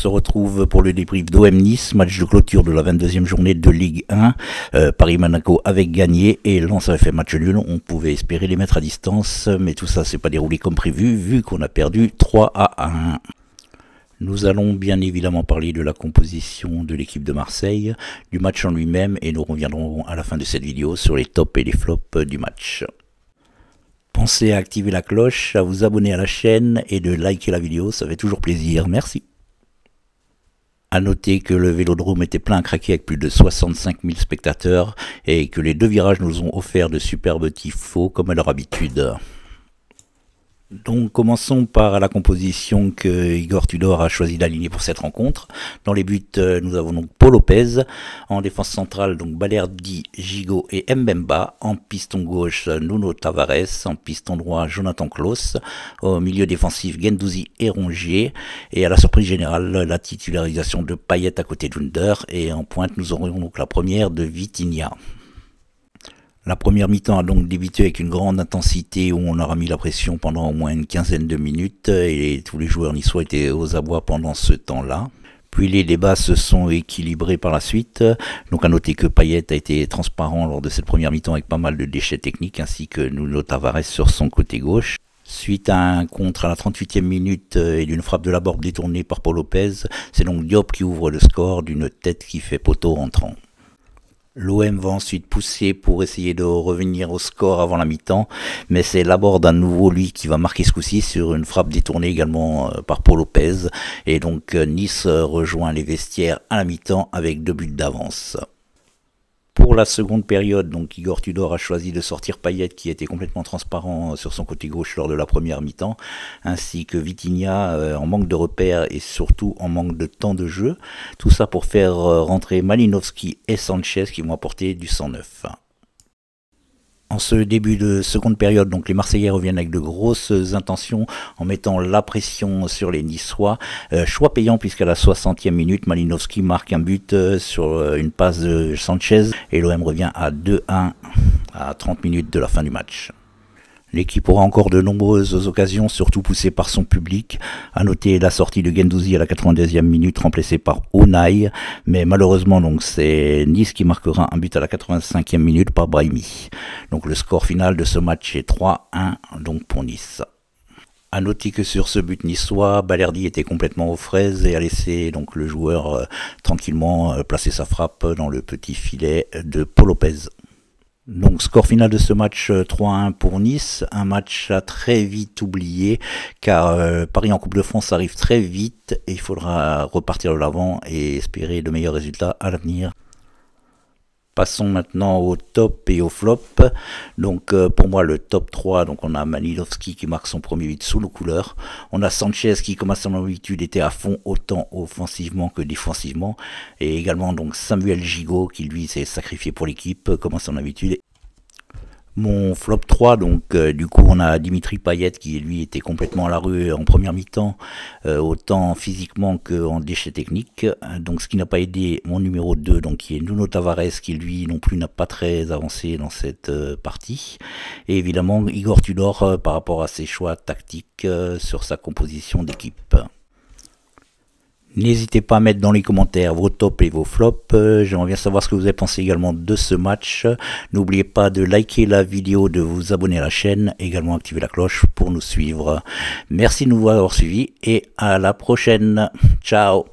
se retrouve pour le débrief d'OM Nice, match de clôture de la 22e journée de Ligue 1. Euh, paris manaco avait gagné et Lens s'avait fait match nul. On pouvait espérer les mettre à distance, mais tout ça s'est pas déroulé comme prévu vu qu'on a perdu 3 à 1. Nous allons bien évidemment parler de la composition de l'équipe de Marseille, du match en lui-même et nous reviendrons à la fin de cette vidéo sur les tops et les flops du match. Pensez à activer la cloche, à vous abonner à la chaîne et de liker la vidéo, ça fait toujours plaisir. Merci. À noter que le vélodrome était plein à craquer avec plus de 65 000 spectateurs et que les deux virages nous ont offert de superbes faux comme à leur habitude. Donc commençons par la composition que Igor Tudor a choisi d'aligner pour cette rencontre. Dans les buts, euh, nous avons donc Paul Lopez, en défense centrale donc Balerdi, Gigot et Mbemba, en piston gauche Nuno Tavares, en piston droit Jonathan Klaus, au milieu défensif Gendouzi et Rongier, et à la surprise générale la titularisation de Payet à côté d'Under, et en pointe nous aurions donc la première de Vitinha. La première mi-temps a donc débuté avec une grande intensité où on aura mis la pression pendant au moins une quinzaine de minutes et tous les joueurs niçois étaient aux abois pendant ce temps-là. Puis les débats se sont équilibrés par la suite. Donc à noter que Payet a été transparent lors de cette première mi-temps avec pas mal de déchets techniques ainsi que Nuno Tavares sur son côté gauche. Suite à un contre à la 38e minute euh, et d'une frappe de la borde détournée par Paul Lopez, c'est donc Diop qui ouvre le score d'une tête qui fait poteau rentrant. L'OM va ensuite pousser pour essayer de revenir au score avant la mi-temps, mais c'est l'abord d'un nouveau lui qui va marquer ce coup-ci sur une frappe détournée également euh, par Paul Lopez. Et donc euh, Nice rejoint les vestiaires à la mi-temps avec deux buts d'avance pour la seconde période, donc Igor Tudor a choisi de sortir Payet qui était complètement transparent euh, sur son côté gauche lors de la première mi-temps, ainsi que Vitinha euh, en manque de repères et surtout en manque de temps de jeu. Tout ça pour faire euh, rentrer Malinowski et Sanchez qui vont apporter du 109 en ce début de seconde période, donc les Marseillais reviennent avec de grosses intentions en mettant la pression sur les Niçois. Euh, choix payant puisqu'à la 60e minute, Malinowski marque un but euh, sur euh, une passe de Sanchez et l'OM revient à 2-1 à 30 minutes de la fin du match. L'équipe aura encore de nombreuses occasions, surtout poussées par son public. À noter la sortie de Gendouzi à la 92e minute, remplacée par Onai. Mais malheureusement, donc, c'est Nice qui marquera un but à la 85e minute par Brahimi. Donc, le score final de ce match est 3-1, donc, pour Nice. À noter que sur ce but niçois, Balerdi était complètement aux fraises et a laissé donc le joueur euh, tranquillement euh, placer sa frappe dans le petit filet de Paul Lopez. Donc score final de ce match 3-1 euh, pour Nice, un match à très vite oublié car euh, Paris en Coupe de France arrive très vite et il faudra repartir de l'avant et espérer de meilleurs résultats à l'avenir. Passons maintenant au top et au flop. Donc euh, pour moi le top 3, donc on a Manilovski qui marque son premier but sous le couleur. On a Sanchez qui comme à son habitude était à fond autant offensivement que défensivement. Et également donc Samuel Gigot qui lui s'est sacrifié pour l'équipe comme à son habitude mon flop 3, donc euh, du coup on a Dimitri Payet qui lui était complètement à la rue en première mi-temps, euh, autant physiquement qu'en déchets techniques. Euh, donc ce qui n'a pas aidé mon numéro 2, donc qui est Nuno Tavares, qui lui non plus n'a pas très avancé dans cette partie. Et évidemment Igor Tudor par rapport à ses choix tactiques sur sa composition d'équipe. N'hésitez pas à mettre dans les commentaires vos tops et vos flops. J'aimerais bien savoir ce que vous avez pensé également de ce match. N'oubliez pas de liker la vidéo, de vous abonner à la chaîne, également activer la cloche pour nous suivre. Merci de nous avoir suivis et à la prochaine. Ciao